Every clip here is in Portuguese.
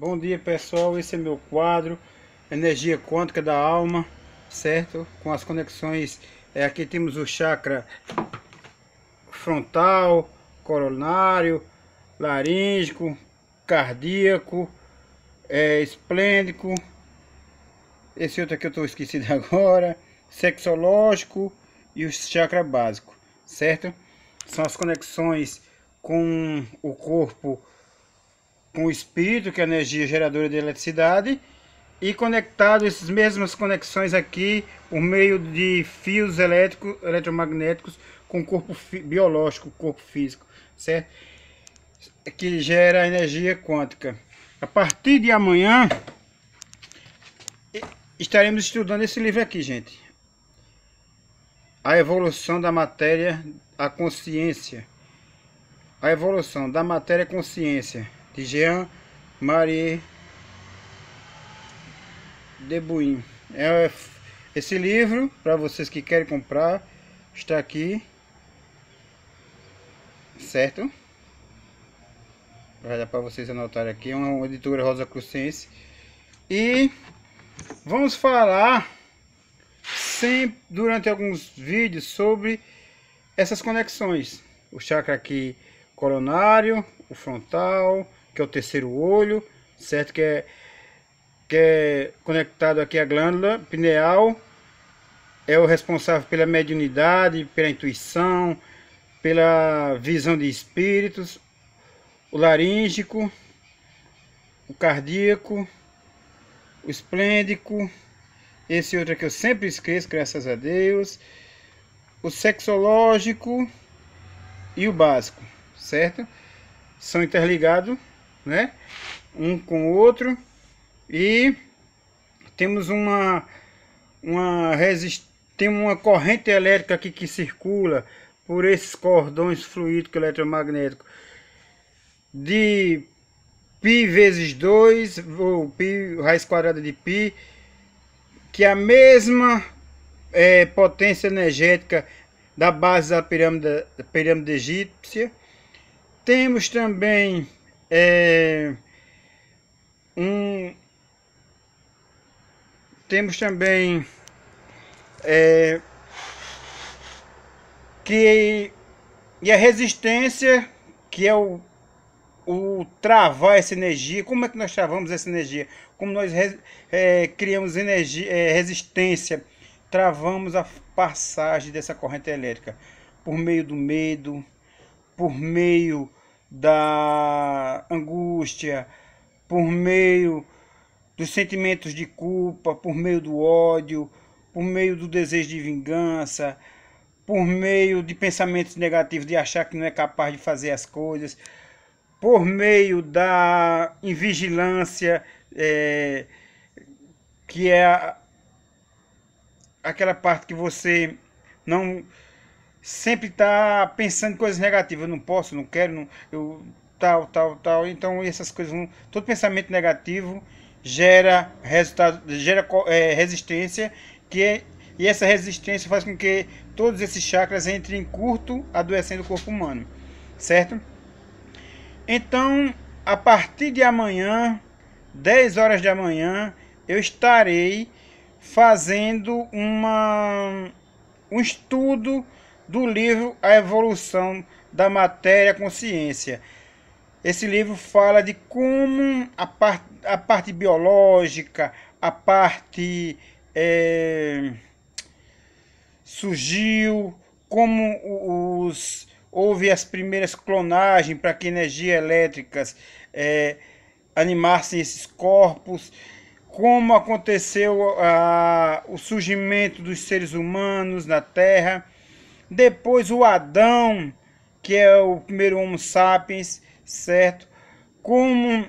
Bom dia pessoal, esse é meu quadro Energia Quântica da Alma, certo? Com as conexões, é, aqui temos o chakra frontal, coronário, laríngeo, cardíaco, é, esplêndico, esse outro aqui eu estou esquecido agora, sexológico e o chakra básico, certo? São as conexões com o corpo com o espírito, que é a energia geradora de eletricidade, e conectado essas mesmas conexões aqui por meio de fios elétricos, eletromagnéticos com o corpo biológico, o corpo físico, certo? Que gera energia quântica. A partir de amanhã estaremos estudando esse livro aqui, gente. A evolução da matéria, a consciência. A evolução da matéria consciência de Jean Marie Debuin. É, esse livro, para vocês que querem comprar, está aqui, certo? Vai dar para vocês anotarem aqui, é uma editora Rosa Crucense. E vamos falar sempre, durante alguns vídeos sobre essas conexões. O chakra aqui coronário, o frontal, que é o terceiro olho, certo? Que é, que é conectado aqui à glândula pineal, é o responsável pela mediunidade, pela intuição, pela visão de espíritos, o laríngico, o cardíaco, o esplêndico, esse outro que eu sempre esqueço, graças a Deus, o sexológico e o básico, certo? São interligados né? Um com o outro. E temos uma, uma tem uma corrente elétrica aqui que circula por esses cordões fluídico eletromagnético de π vezes 2, ou π, raiz quadrada de π, que é a mesma é, potência energética da base da pirâmide, da pirâmide egípcia. Temos também é, um, temos também é, que e a resistência, que é o, o travar essa energia. Como é que nós travamos essa energia? Como nós res, é, criamos energia, é, resistência? Travamos a passagem dessa corrente elétrica por meio do medo, por meio da angústia, por meio dos sentimentos de culpa, por meio do ódio, por meio do desejo de vingança, por meio de pensamentos negativos de achar que não é capaz de fazer as coisas, por meio da invigilância, é, que é aquela parte que você não sempre tá pensando em coisas negativas. Eu não posso, não quero, não, eu tal, tal, tal. Então essas coisas, todo pensamento negativo gera resultado, gera é, resistência que é, e essa resistência faz com que todos esses chakras entrem em curto, adoecendo o corpo humano, certo? Então, a partir de amanhã, 10 horas da manhã, eu estarei fazendo uma, um estudo do livro A Evolução da Matéria Consciência. Esse livro fala de como a, par a parte biológica, a parte é, surgiu, como os, houve as primeiras clonagens para que energias elétricas é, animassem esses corpos, como aconteceu a, o surgimento dos seres humanos na Terra depois o Adão, que é o primeiro Homo sapiens, certo? Como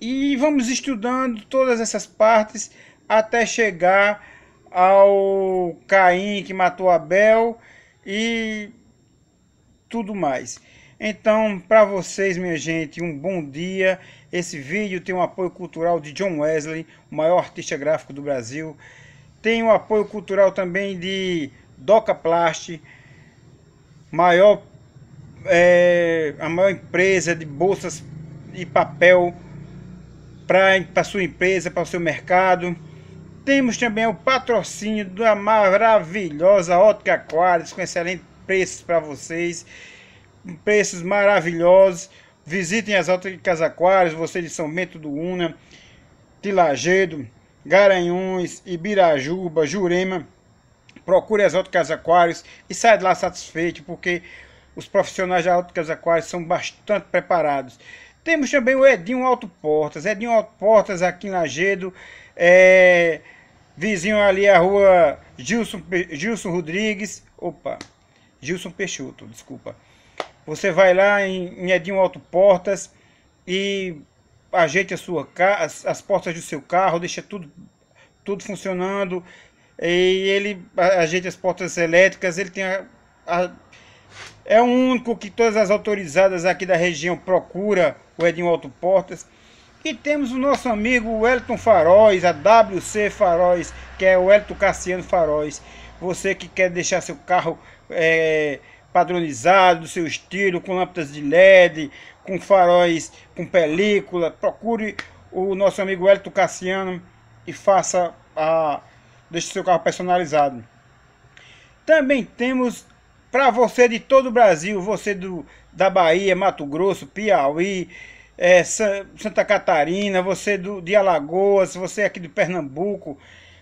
e vamos estudando todas essas partes até chegar ao Caim que matou Abel e tudo mais. Então, para vocês, minha gente, um bom dia. Esse vídeo tem o um apoio cultural de John Wesley, o maior artista gráfico do Brasil. Tem o um apoio cultural também de Docaplast, maior, é, a maior empresa de bolsas e papel para a sua empresa, para o seu mercado. Temos também o patrocínio da maravilhosa Ótica Aquários, com excelentes preços para vocês, preços maravilhosos. Visitem as Óticas Aquários, vocês de São Bento do Una, Tilagedo, Garanhuns, Ibirajuba, Jurema procure as óticas aquários e saia de lá satisfeito, porque os profissionais da óticas aquários são bastante preparados. Temos também o Edinho Autoportas. Edinho Autoportas aqui em Lagedo, é, vizinho ali à rua Gilson, Gilson Rodrigues, opa, Gilson Peixoto, desculpa. Você vai lá em, em Edinho Autoportas e ajeite a sua, as, as portas do seu carro, deixa tudo, tudo funcionando, e ele ajeita as portas elétricas, ele tem a, a, é o único que todas as autorizadas aqui da região procura o Edinho Auto Portas. E temos o nosso amigo Wellington Faróis, a WC Faróis, que é o Wellington Cassiano Faróis. Você que quer deixar seu carro é, padronizado, do seu estilo, com lâmpadas de LED, com faróis, com película, procure o nosso amigo Wellington Cassiano e faça a Deixe seu carro personalizado. Também temos para você de todo o Brasil, você do, da Bahia, Mato Grosso, Piauí, é, Santa Catarina, você do, de Alagoas, você aqui do Pernambuco,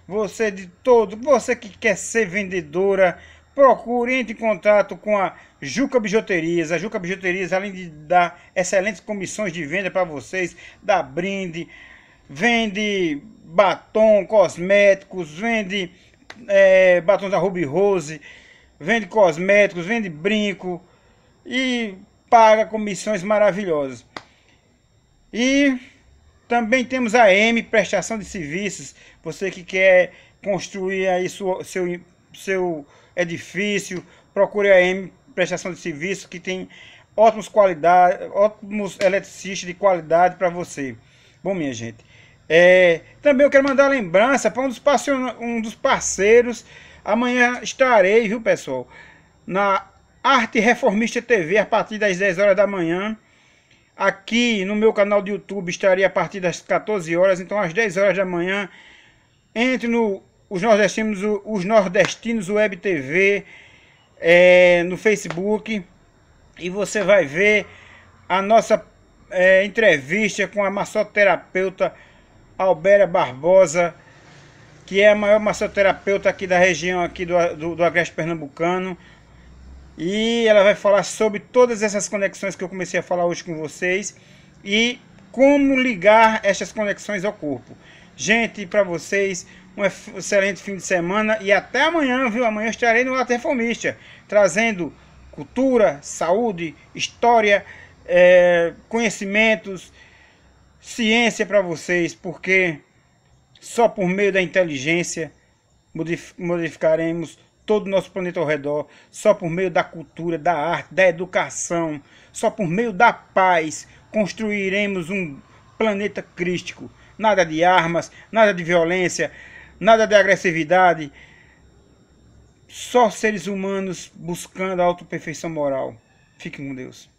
você de todo, você que quer ser vendedora, procure, entre em contato com a Juca Bijuterias. A Juca Bijuterias, além de dar excelentes comissões de venda para vocês, dá brinde, vende batom, cosméticos, vende é, batons da Ruby Rose, vende cosméticos, vende brinco e paga comissões maravilhosas. E também temos a M, prestação de serviços. Você que quer construir aí sua, seu, seu edifício, procure a M, prestação de serviços, que tem ótimos qualidade, ótimos eletricistas de qualidade para você. Bom, minha gente, é, também eu quero mandar lembrança para um, um dos, parceiros. Amanhã estarei, viu, pessoal? Na Arte Reformista TV, a partir das 10 horas da manhã. Aqui no meu canal do YouTube estarei a partir das 14 horas. Então, às 10 horas da manhã, entre no Os Nordestinos, os Nordestinos Web TV, é, no Facebook. E você vai ver a nossa é, entrevista com a massoterapeuta Albéria Barbosa, que é a maior massoterapeuta aqui da região aqui do, do, do Agreste Pernambucano. E ela vai falar sobre todas essas conexões que eu comecei a falar hoje com vocês e como ligar essas conexões ao corpo. Gente, para vocês, um excelente fim de semana e até amanhã, viu? Amanhã estarei no Later trazendo cultura, saúde, história, é, conhecimentos ciência para vocês, porque só por meio da inteligência modificaremos todo o nosso planeta ao redor, só por meio da cultura, da arte, da educação, só por meio da paz construiremos um planeta crístico. Nada de armas, nada de violência, nada de agressividade. Só seres humanos buscando a autoperfeição moral. Fiquem com Deus.